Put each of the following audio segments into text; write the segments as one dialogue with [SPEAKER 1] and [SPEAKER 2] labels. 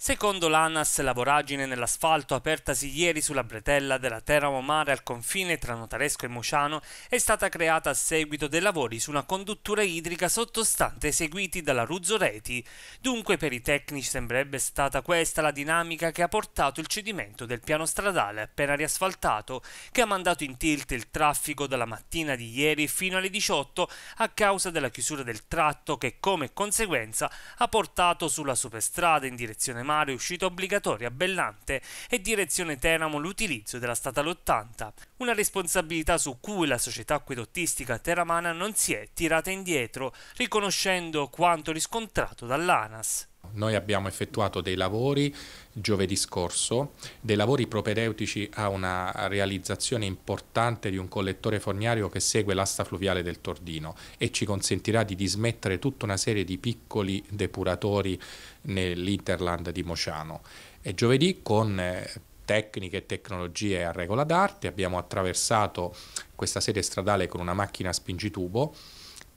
[SPEAKER 1] Secondo l'ANAS, la voragine nell'asfalto apertasi ieri sulla bretella della Teramo Mare al confine tra Notaresco e Mociano è stata creata a seguito dei lavori su una conduttura idrica sottostante eseguiti dalla Ruzzo Reti. Dunque per i tecnici sembrerebbe stata questa la dinamica che ha portato il cedimento del piano stradale appena riasfaltato, che ha mandato in tilt il traffico dalla mattina di ieri fino alle 18 a causa della chiusura del tratto che come conseguenza ha portato sulla superstrada in direzione confermare uscita obbligatoria Bellante e direzione Teramo l'utilizzo della statale 80, una responsabilità su cui la società acquedottistica teramana non si è tirata indietro, riconoscendo quanto riscontrato dall'ANAS.
[SPEAKER 2] Noi abbiamo effettuato dei lavori giovedì scorso, dei lavori propedeutici a una realizzazione importante di un collettore forniario che segue l'asta fluviale del Tordino e ci consentirà di dismettere tutta una serie di piccoli depuratori nell'Interland di Mociano. E giovedì con eh, tecniche e tecnologie a regola d'arte abbiamo attraversato questa sede stradale con una macchina spingitubo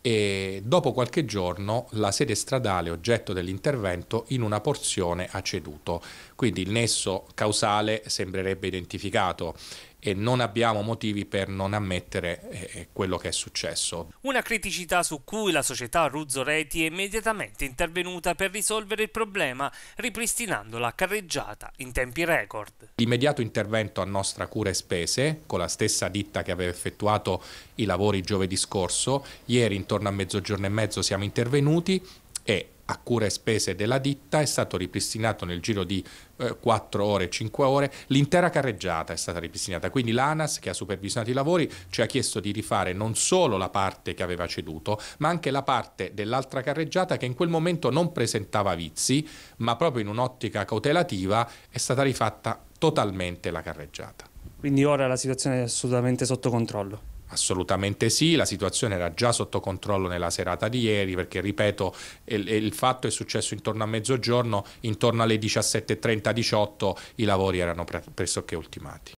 [SPEAKER 2] e dopo qualche giorno la sede stradale oggetto dell'intervento in una porzione ha ceduto, quindi il nesso causale sembrerebbe identificato e non abbiamo motivi per non ammettere eh, eh, quello che è successo.
[SPEAKER 1] Una criticità su cui la società Ruzzo Reti è immediatamente intervenuta per risolvere il problema, ripristinando la carreggiata in tempi record.
[SPEAKER 2] L'immediato intervento a nostra cura e spese, con la stessa ditta che aveva effettuato i lavori giovedì scorso, ieri intorno a mezzogiorno e mezzo siamo intervenuti e a cura e spese della ditta, è stato ripristinato nel giro di eh, 4 ore, 5 ore, l'intera carreggiata è stata ripristinata, quindi l'ANAS che ha supervisionato i lavori ci ha chiesto di rifare non solo la parte che aveva ceduto, ma anche la parte dell'altra carreggiata che in quel momento non presentava vizi, ma proprio in un'ottica cautelativa è stata rifatta totalmente la carreggiata. Quindi ora la situazione è assolutamente sotto controllo. Assolutamente sì, la situazione era già sotto controllo nella serata di ieri perché, ripeto, il, il fatto è successo intorno a mezzogiorno, intorno alle 17.30-18 i lavori erano pressoché ultimati.